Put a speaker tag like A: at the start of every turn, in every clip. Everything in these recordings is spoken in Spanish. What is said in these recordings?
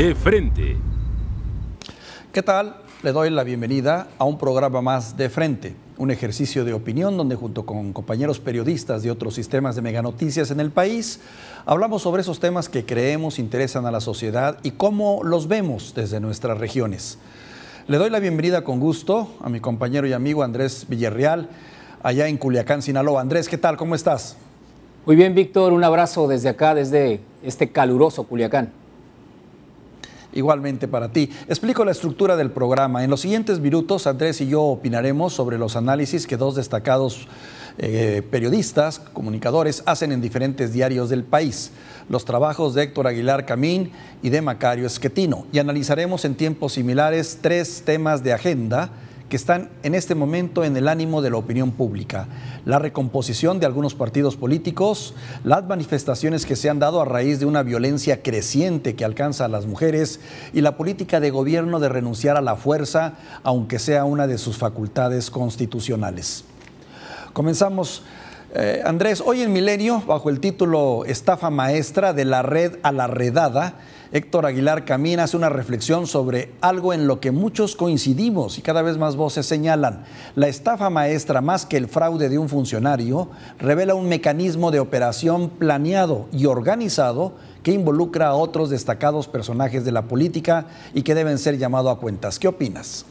A: De frente.
B: ¿Qué tal? Le doy la bienvenida a un programa más de frente, un ejercicio de opinión donde junto con compañeros periodistas de otros sistemas de meganoticias en el país, hablamos sobre esos temas que creemos interesan a la sociedad y cómo los vemos desde nuestras regiones. Le doy la bienvenida con gusto a mi compañero y amigo Andrés Villarreal, allá en Culiacán, Sinaloa. Andrés, ¿qué tal? ¿Cómo estás? Muy bien, Víctor. Un abrazo desde acá, desde este caluroso Culiacán igualmente para ti. Explico la estructura del programa. En los siguientes minutos, Andrés y yo opinaremos sobre los análisis que dos destacados eh, periodistas, comunicadores, hacen en diferentes diarios del país, los trabajos de Héctor Aguilar Camín y de Macario Esquetino, y analizaremos en tiempos similares tres temas de agenda que están en este momento en el ánimo de la opinión pública, la recomposición de algunos partidos políticos, las manifestaciones que se han dado a raíz de una violencia creciente que alcanza a las mujeres y la política de gobierno de renunciar a la fuerza, aunque sea una de sus facultades constitucionales. Comenzamos eh, Andrés, hoy en Milenio, bajo el título Estafa Maestra de la Red a la Redada, Héctor Aguilar Camina hace una reflexión sobre algo en lo que muchos coincidimos y cada vez más voces señalan. La estafa maestra, más que el fraude de un funcionario, revela un mecanismo de operación planeado y organizado que involucra a otros destacados personajes de la política y que deben ser llamados a cuentas. ¿Qué opinas?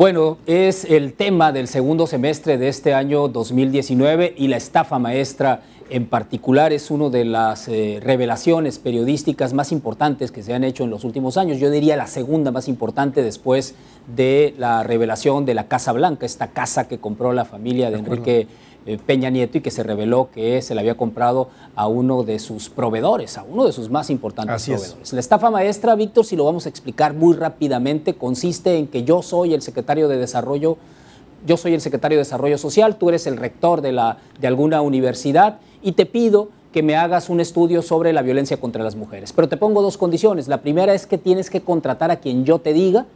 B: Bueno,
A: es el tema del segundo semestre de este año 2019 y la estafa maestra en particular es una de las eh, revelaciones periodísticas más importantes que se han hecho en los últimos años. Yo diría la segunda más importante después de la revelación de la Casa Blanca, esta casa que compró la familia de, Enrique eh, Peña Nieto y que se reveló que se la había comprado a uno de sus proveedores, a uno de sus más importantes proveedores. La estafa maestra, Víctor, si lo vamos a explicar muy rápidamente, consiste en que yo soy el secretario de Desarrollo yo soy el secretario de Desarrollo Social, tú eres el rector de, la, de alguna universidad y te pido que me hagas un estudio sobre la violencia contra las mujeres. Pero te pongo dos condiciones. La primera es que tienes que contratar a quien yo te diga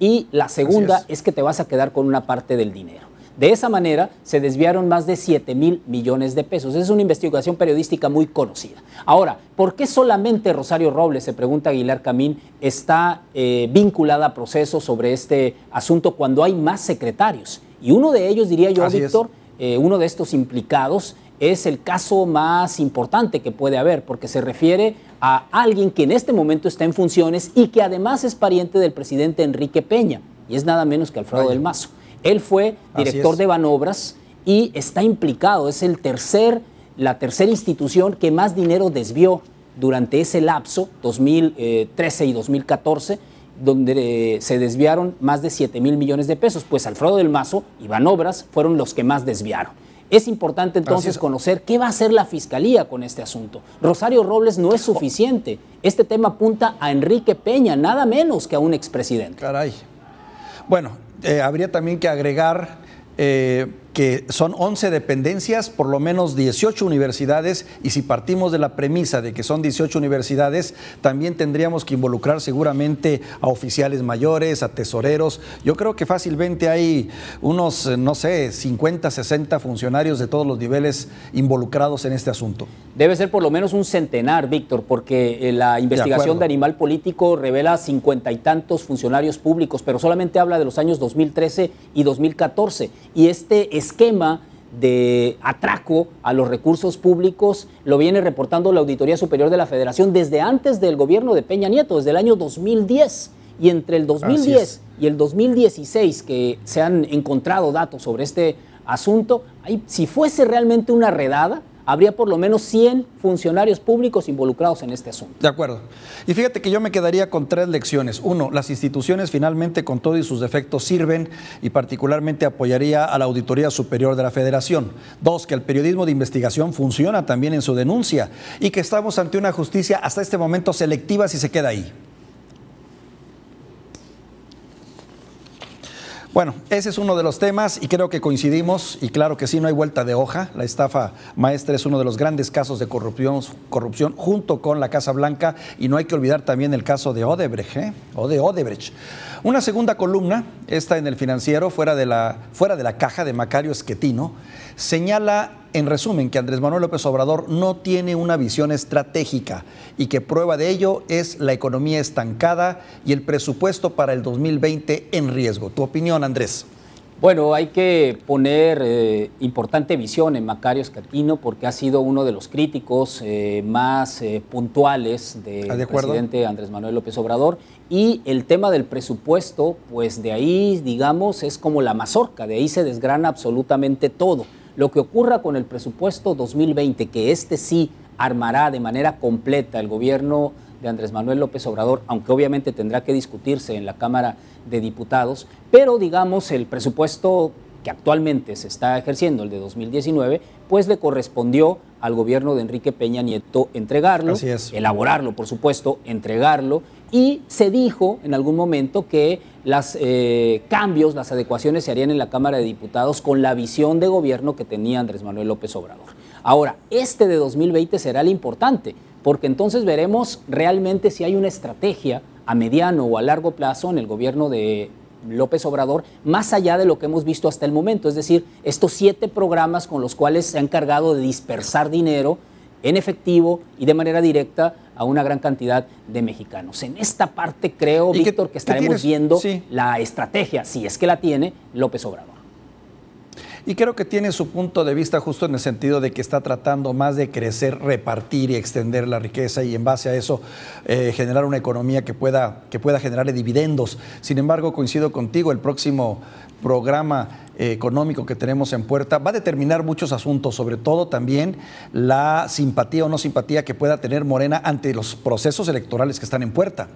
A: y la segunda es que te vas a quedar con una parte del dinero. De esa manera se desviaron más de 7 mil millones de pesos. Es una investigación periodística muy conocida. Ahora, ¿por qué solamente Rosario Robles, se pregunta Aguilar Camín, está eh, vinculada a procesos sobre este asunto cuando hay más secretarios? Y uno de ellos, diría yo, Víctor, eh, uno de estos implicados es el caso más importante que puede haber, porque se refiere a alguien que en este momento está en funciones y que además es pariente del presidente Enrique Peña, y es nada menos que Alfredo del Mazo. Él fue director de Banobras y está implicado, es el tercer, la tercera institución que más dinero desvió durante ese lapso, 2013 eh, y 2014, donde eh, se desviaron más de 7 mil millones de pesos, pues Alfredo del Mazo y Banobras fueron los que más desviaron. Es importante entonces conocer qué va a hacer la Fiscalía con este asunto. Rosario Robles no es suficiente. Este tema apunta a Enrique Peña, nada menos que a un expresidente.
B: Caray. Bueno, eh, habría también que agregar eh, que son 11 dependencias, por lo menos 18 universidades, y si partimos de la premisa de que son 18 universidades, también tendríamos que involucrar seguramente a oficiales mayores, a tesoreros. Yo creo que fácilmente hay unos, eh, no sé, 50, 60 funcionarios de todos los niveles involucrados en este asunto.
A: Debe ser por lo menos un centenar, Víctor, porque eh, la investigación de, Animal Político revela cincuenta y tantos funcionarios públicos, pero solamente habla de los años 2013 y 2014. Y este es esquema de atraco a los recursos públicos lo viene reportando la Auditoría Superior de la Federación desde antes del gobierno de Peña Nieto, desde el año 2010. Y entre el 2010 y el 2016 que se han encontrado datos sobre este asunto, si fuese realmente una redada, habría por lo menos 100 funcionarios públicos involucrados en este asunto.
B: De acuerdo. Y fíjate que yo me quedaría con tres lecciones. Uno, las instituciones finalmente con todo y sus defectos sirven y particularmente apoyaría a la Auditoría Superior de la Federación. Dos, que el periodismo de investigación funciona también en su denuncia y que estamos ante una justicia hasta este momento selectiva si se queda ahí. Bueno, ese es uno de los temas y creo que coincidimos y claro que sí, no hay vuelta de hoja. La estafa maestra es uno de los grandes casos de corrupción, corrupción junto con la Casa Blanca y no hay que olvidar también el caso de Odebrecht, ¿eh? o de Odebrecht. Una segunda columna, esta en el financiero, fuera de la, fuera de la caja de Macario Esquetino, señala en resumen, que Andrés Manuel López Obrador no tiene una visión estratégica y que prueba de ello es la economía estancada y el presupuesto para el 2020 en riesgo. ¿Tu opinión, Andrés?
A: Bueno, hay que poner eh, importante visión en Macario Escatino porque ha sido uno de los críticos eh, más eh, puntuales del ah, presidente Andrés Manuel López Obrador y el tema del presupuesto, pues de ahí, digamos, es como la mazorca, de ahí se desgrana absolutamente todo. Lo que ocurra con el presupuesto 2020, que este sí armará de manera completa el gobierno de Andrés Manuel López Obrador, aunque obviamente tendrá que discutirse en la Cámara de Diputados, pero digamos el presupuesto que actualmente se está ejerciendo, el de 2019, pues le correspondió al gobierno de Enrique Peña Nieto entregarlo, elaborarlo, por supuesto, entregarlo y se dijo en algún momento que los eh, cambios, las adecuaciones se harían en la Cámara de Diputados con la visión de gobierno que tenía Andrés Manuel López Obrador. Ahora, este de 2020 será el importante, porque entonces veremos realmente si hay una estrategia a mediano o a largo plazo en el gobierno de López Obrador, más allá de lo que hemos visto hasta el momento, es decir, estos siete programas con los cuales se ha encargado de dispersar dinero en efectivo y de manera directa a una gran cantidad de mexicanos. En esta parte creo, Víctor, que estaremos viendo la estrategia, si es que la tiene, López Obrador.
B: Y creo que tiene su punto de vista justo en el sentido de que está tratando más de crecer, repartir y extender la riqueza y en base a eso eh, generar una economía que pueda, que pueda generar dividendos. Sin embargo, coincido contigo, el próximo programa eh, económico que tenemos en puerta va a determinar muchos asuntos, sobre todo también la simpatía o no simpatía que pueda tener Morena ante los procesos electorales que están en puerta.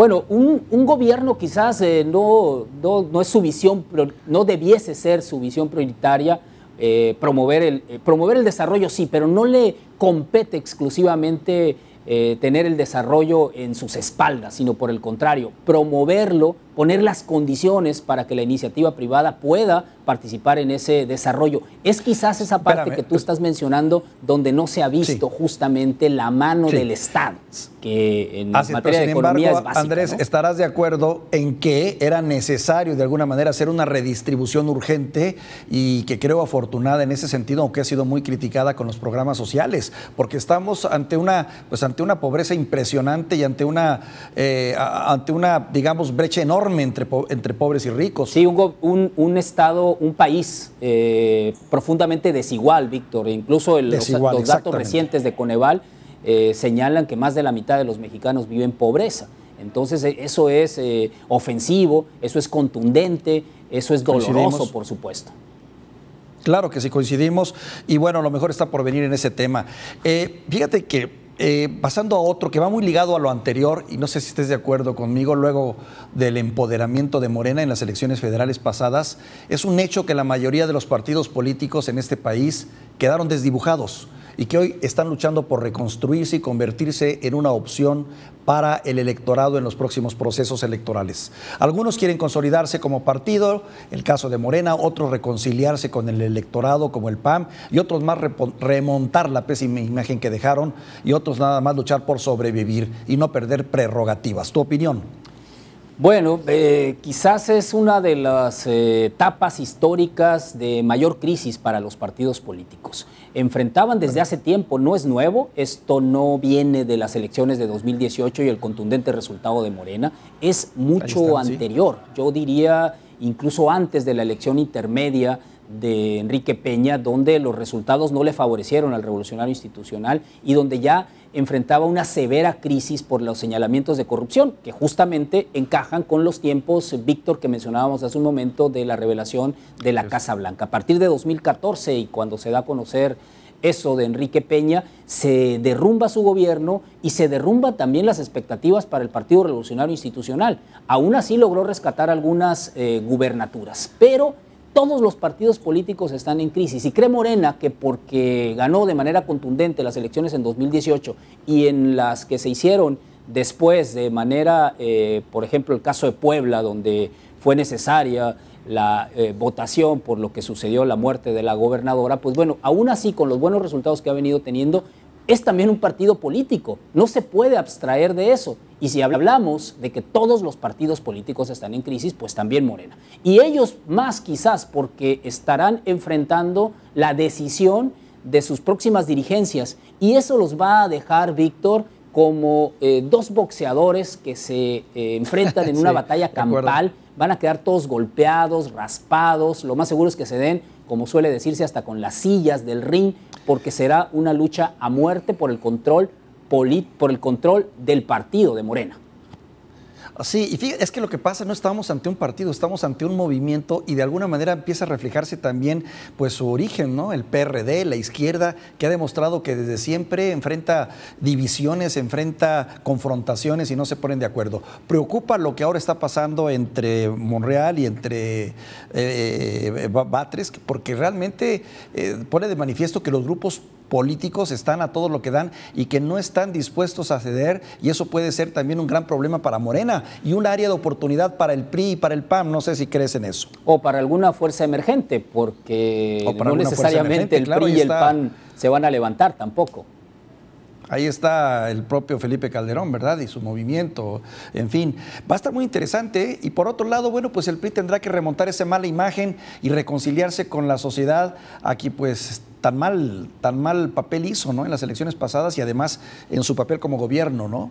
A: Bueno, un, gobierno quizás eh, no, no, es su visión, no debiese ser su visión prioritaria eh, promover, el, eh, promover el desarrollo, sí, pero no le compete exclusivamente tener el desarrollo en sus espaldas, sino por el contrario, promoverlo poner las condiciones para que la iniciativa privada pueda participar en ese desarrollo. Es quizás esa parte que tú estás mencionando donde no se ha visto justamente la mano del Estado, que en materia de economía es
B: Andrés, estarás de acuerdo en que era necesario de alguna manera hacer una redistribución urgente y que creo afortunada en ese sentido, aunque ha sido muy criticada con los programas sociales, porque estamos ante una, pues ante una pobreza impresionante y ante una, eh, ante una, digamos, brecha enorme entre, pobres y ricos. Sí, un,
A: un, Estado, un país eh, profundamente desigual, Víctor. Incluso los, datos recientes de Coneval eh, señalan que más de la mitad de los mexicanos viven en pobreza. Entonces eh, eso es ofensivo, eso es contundente, eso es doloroso,
B: por supuesto. Claro que sí coincidimos y bueno, lo mejor está por venir en ese tema. fíjate que eh, pasando a otro que va muy ligado a lo anterior, y no sé si estés de acuerdo conmigo, luego del empoderamiento de Morena en las elecciones federales pasadas, es un hecho que la mayoría de los partidos políticos en este país quedaron desdibujados y que hoy están luchando por reconstruirse y convertirse en una opción para el electorado en los próximos procesos electorales. Algunos quieren consolidarse como partido, el caso de Morena, otros reconciliarse con el electorado como el PAM y otros más remontar la pésima imagen que dejaron y otros nada más luchar por sobrevivir y no perder prerrogativas. ¿Tu opinión?
A: Bueno, eh, quizás es una de las eh, etapas históricas de mayor crisis para los partidos políticos. Enfrentaban desde hace tiempo, no es nuevo, esto no viene de las elecciones de 2018 y el contundente resultado de Morena, es mucho anterior, yo diría incluso antes de la elección intermedia de Enrique Peña, donde los resultados no le favorecieron al revolucionario institucional y donde ya enfrentaba una severa crisis por los señalamientos de corrupción, que justamente encajan con los tiempos, Víctor, que mencionábamos hace un momento, de la revelación de la Casa Blanca. A partir de 2014 y cuando se da a conocer eso de Enrique Peña, se derrumba su gobierno y se derrumba también las expectativas para el Partido Revolucionario Institucional. Aún así logró rescatar algunas eh, gubernaturas, pero todos los partidos políticos están en crisis. Y cree Morena que porque ganó de manera contundente las elecciones en 2018 y en las que se hicieron después de manera, eh, por ejemplo, el caso de Puebla, donde fue necesaria la eh, votación por lo que sucedió, la muerte de la gobernadora, pues bueno, aún así con los buenos resultados que ha venido teniendo, es también un partido político. No se puede abstraer de eso. Y si hablamos de que todos los partidos políticos están en crisis, pues también Morena. Y ellos más quizás porque estarán enfrentando la decisión de sus próximas dirigencias. Y eso los va a dejar, Víctor, como eh, dos boxeadores que se eh, enfrentan en una batalla campal. Van a quedar todos golpeados, raspados. Lo más seguro es que se den, como suele decirse, hasta con las sillas del ring, porque será una lucha a muerte por el control, por el control del partido de Morena.
B: Sí, y fíjate, es que lo que pasa no estamos ante un partido, estamos ante un movimiento y de alguna manera empieza a reflejarse también pues su origen, ¿no? El PRD, la izquierda, que ha demostrado que desde siempre enfrenta divisiones, enfrenta confrontaciones y no se ponen de acuerdo. Preocupa lo que ahora está pasando entre Monreal y entre eh, eh, Batres, porque realmente eh, pone de manifiesto que los grupos políticos están a todo lo que dan y que no están dispuestos a ceder y eso puede ser también un gran problema para Morena y un área de oportunidad para el PRI y para el PAM, no sé si crees en eso. O para alguna fuerza emergente,
A: porque
B: no necesariamente el PRI y el PAN se van a levantar tampoco. Ahí está el propio Felipe Calderón, ¿verdad? Y su movimiento, en fin. Va a estar muy interesante. Y por otro lado, bueno, pues el PRI tendrá que remontar esa mala imagen y reconciliarse con la sociedad. Aquí pues tan mal, tan mal papel hizo, ¿no? En las elecciones pasadas y además en su papel como gobierno, ¿no?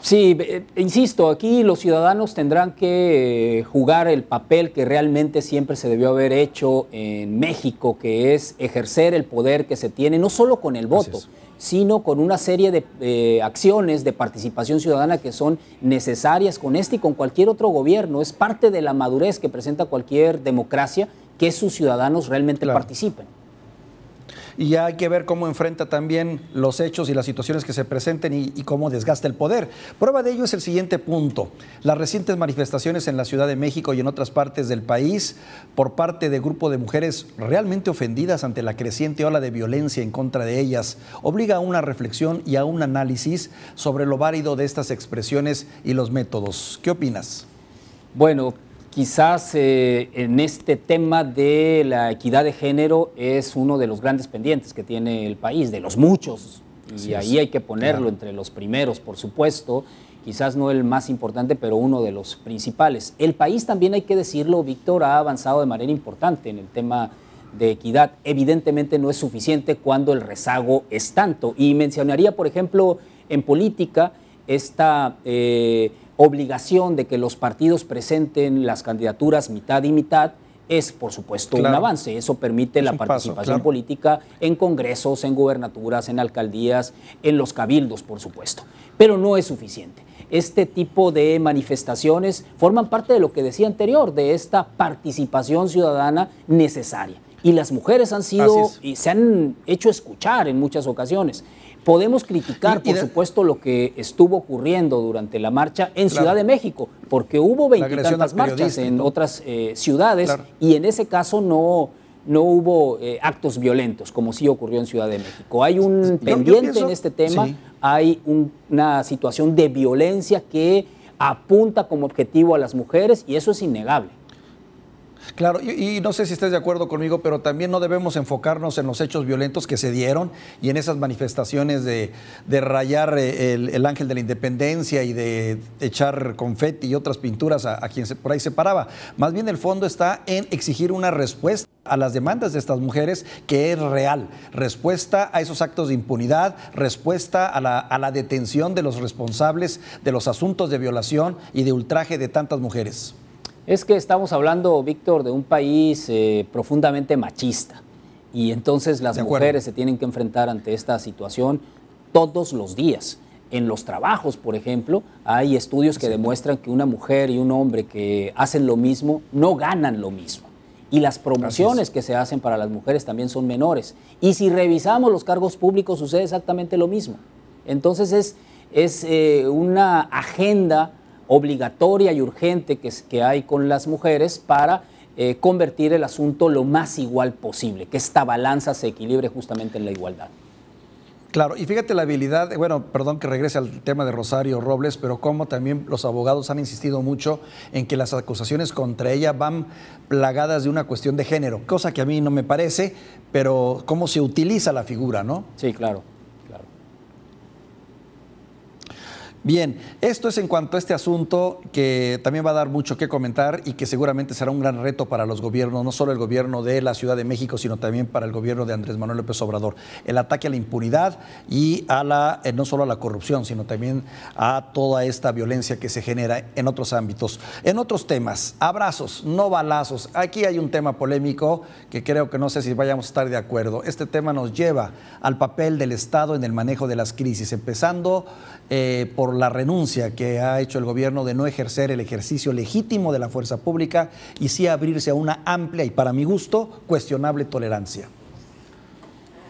A: Sí, eh, insisto, aquí los ciudadanos tendrán que eh, jugar el papel que realmente siempre se debió haber hecho en México, que es ejercer el poder que se tiene, no solo con el voto, sino con una serie de eh, acciones de participación ciudadana que son necesarias con este y con cualquier otro gobierno. Es parte de la madurez que presenta
B: cualquier democracia que sus ciudadanos realmente participen. Y ya hay que ver cómo enfrenta también los hechos y las situaciones que se presenten y, cómo desgasta el poder. Prueba de ello es el siguiente punto. Las recientes manifestaciones en la Ciudad de México y en otras partes del país por parte de grupo de mujeres realmente ofendidas ante la creciente ola de violencia en contra de ellas obliga a una reflexión y a un análisis sobre lo válido de estas expresiones y los métodos. ¿Qué opinas? Bueno, quizás eh,
A: en este tema de la equidad de género es uno de los grandes pendientes que tiene el país, de los muchos. y ahí hay que ponerlo entre los primeros, por supuesto. Quizás no el más importante, pero uno de los principales. El país también, hay que decirlo, Víctor, ha avanzado de manera importante en el tema de equidad. Evidentemente no es suficiente cuando el rezago es tanto. Y mencionaría, por ejemplo, en política, esta... Eh, obligación de que los partidos presenten las candidaturas mitad y mitad es, por supuesto, un avance. Eso permite la participación política en congresos, en gubernaturas, en alcaldías, en los cabildos, por supuesto. Pero no es suficiente. Este tipo de manifestaciones forman parte de lo que decía anterior, de esta participación ciudadana necesaria y las mujeres han sido y se han hecho escuchar en muchas ocasiones. Podemos criticar, por supuesto, lo que estuvo ocurriendo durante la marcha en Ciudad de México, porque hubo veintitantas marchas en otras eh, ciudades y en ese caso no, no hubo eh, actos violentos, como sí ocurrió en Ciudad de México. Hay un pendiente en este tema, hay una situación de violencia que apunta como objetivo a las mujeres y eso es innegable.
B: Claro, y, no sé si estés de acuerdo conmigo, pero también no debemos enfocarnos en los hechos violentos que se dieron y en esas manifestaciones de, rayar eh, el, ángel de la independencia y de echar confeti y otras pinturas a, quien se, por ahí se paraba. Más bien el fondo está en exigir una respuesta a las demandas de estas mujeres que es real, respuesta a esos actos de impunidad, respuesta a la detención de los responsables de los asuntos de violación y de ultraje de tantas mujeres.
A: Es que estamos hablando, Víctor, de un país eh, profundamente machista. Y entonces las mujeres se tienen que enfrentar ante esta situación todos los días. En los trabajos, por ejemplo, hay estudios que demuestran que una mujer y un hombre que hacen lo mismo no ganan lo mismo. Y las promociones que se hacen para las mujeres también son menores. Y si revisamos los cargos públicos sucede exactamente lo mismo. Entonces es, es eh, una agenda obligatoria y urgente que, que hay con las mujeres para eh, convertir el asunto lo más igual posible, que esta balanza se equilibre justamente en la igualdad.
B: Claro, y fíjate la habilidad, bueno, perdón que regrese al tema de Rosario Robles, pero como también los abogados han insistido mucho en que las acusaciones contra ella van plagadas de una cuestión de género, cosa que a mí no me parece, pero cómo se utiliza la figura, ¿no? Sí, claro. Bien, esto es en cuanto a este asunto que también va a dar mucho que comentar y que seguramente será un gran reto para los gobiernos, no solo el gobierno de la Ciudad de México, sino también para el gobierno de Andrés Manuel López Obrador. El ataque a la impunidad y a la, eh, no solo a la corrupción, sino también a toda esta violencia que se genera en otros ámbitos. En otros temas, abrazos, no balazos. Aquí hay un tema polémico que creo que no sé si vayamos a estar de acuerdo. Este tema nos lleva al papel del Estado en el manejo de las crisis, empezando eh, por la renuncia que ha hecho el gobierno de no ejercer el ejercicio legítimo de la fuerza pública y sí abrirse a una amplia y, para mi gusto, cuestionable tolerancia.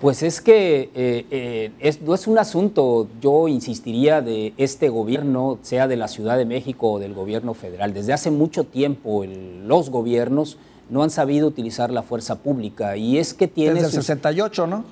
B: Pues es
A: que eh, eh, es, no es un asunto, yo insistiría, de este gobierno, sea de la Ciudad de México o del gobierno federal. Desde hace mucho tiempo los gobiernos no han sabido utilizar la fuerza pública y es que tiene... Desde el 68, ¿no?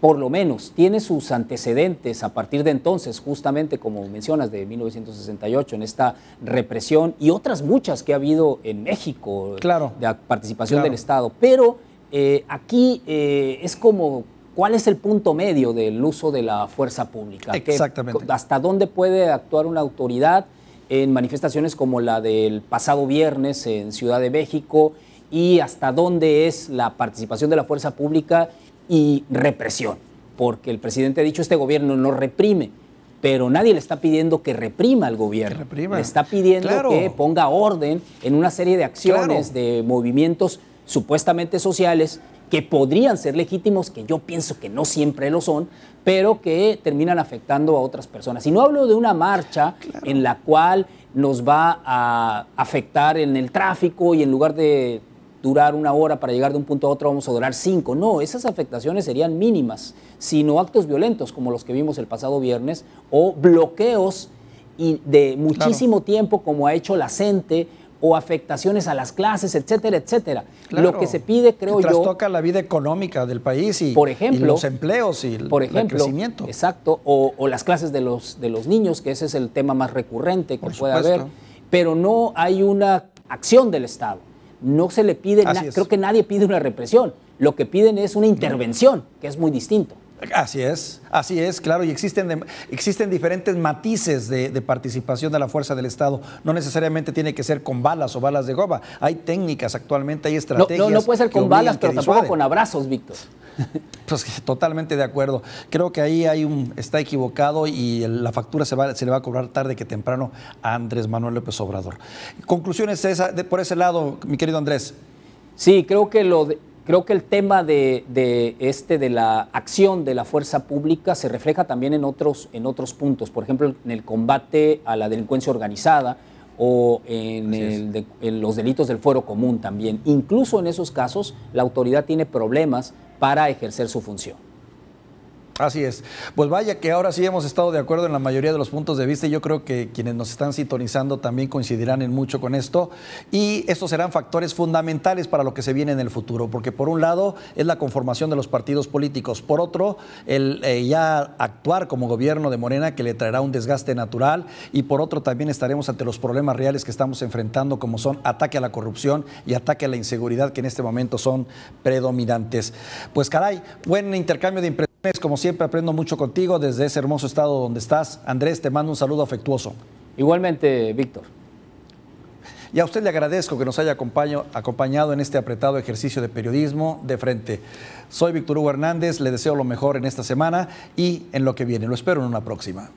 A: por lo menos tiene sus antecedentes a partir de entonces, justamente como mencionas, de 1968, en esta represión y otras muchas que ha habido en México, de participación del Estado. Pero eh, aquí eh, es como, ¿cuál es el punto medio del uso de la fuerza pública? Exactamente. ¿Hasta dónde puede actuar una autoridad en manifestaciones como la del pasado viernes en Ciudad de México? ¿Y hasta dónde es la participación de la fuerza pública? y represión, porque el presidente ha dicho este gobierno no reprime, pero nadie le está pidiendo que reprima al gobierno. Le está pidiendo que ponga orden en una serie de acciones, de movimientos supuestamente sociales que podrían ser legítimos, que yo pienso que no siempre lo son, pero que terminan afectando a otras personas. Y no hablo de una marcha en la cual nos va a afectar en el tráfico y en lugar de durar una hora para llegar de un punto a otro, vamos a durar cinco. No, esas afectaciones serían mínimas, sino actos violentos como los que vimos el pasado viernes o bloqueos de muchísimo tiempo como ha hecho la CENTE o afectaciones a las clases, etcétera, etcétera. lo que se pide, creo yo. Trastoca
B: la vida económica del país y, los empleos
A: y el, por crecimiento. Exacto, o, las clases de los, de los niños, que ese es el tema más recurrente que puede haber. Pero no hay una acción del Estado no se le
B: pide, creo que nadie pide una represión, lo que piden es una intervención, que es muy distinto. Así es, así es, claro, y existen, existen diferentes matices de, participación de la fuerza del Estado. No necesariamente tiene que ser con balas o balas de goba. Hay técnicas actualmente, hay estrategias. No, no, puede ser con balas, pero tampoco con abrazos, Víctor. Pues totalmente de acuerdo. Creo que ahí hay un está equivocado y la factura se, le va a cobrar tarde que temprano a Andrés Manuel López Obrador. Conclusiones por ese lado, mi querido Andrés. Sí, creo que lo de, Creo que el tema de, este, de la acción
A: de la fuerza pública se refleja también en otros, en otros puntos, por ejemplo, en el combate a la delincuencia organizada o en, en los delitos del fuero común también.
B: Incluso en esos casos, la autoridad tiene problemas para ejercer su función. Así es. Pues vaya que ahora sí hemos estado de acuerdo en la mayoría de los puntos de vista y yo creo que quienes nos están sintonizando también coincidirán en mucho con esto y estos serán factores fundamentales para lo que se viene en el futuro, porque por un lado es la conformación de los partidos políticos, por otro el eh, ya actuar como gobierno de Morena que le traerá un desgaste natural y por otro también estaremos ante los problemas reales que estamos enfrentando como son ataque a la corrupción y ataque a la inseguridad que en este momento son predominantes. Pues caray, buen intercambio de impresiones pues, como siempre, aprendo mucho contigo desde ese hermoso estado donde estás. Andrés, te mando un saludo afectuoso. Igualmente, Víctor. Y a usted le agradezco que nos haya acompañado en este apretado ejercicio de periodismo de frente. Soy Víctor Hugo Hernández, le deseo lo mejor en esta semana y en lo que viene. Lo espero en una próxima.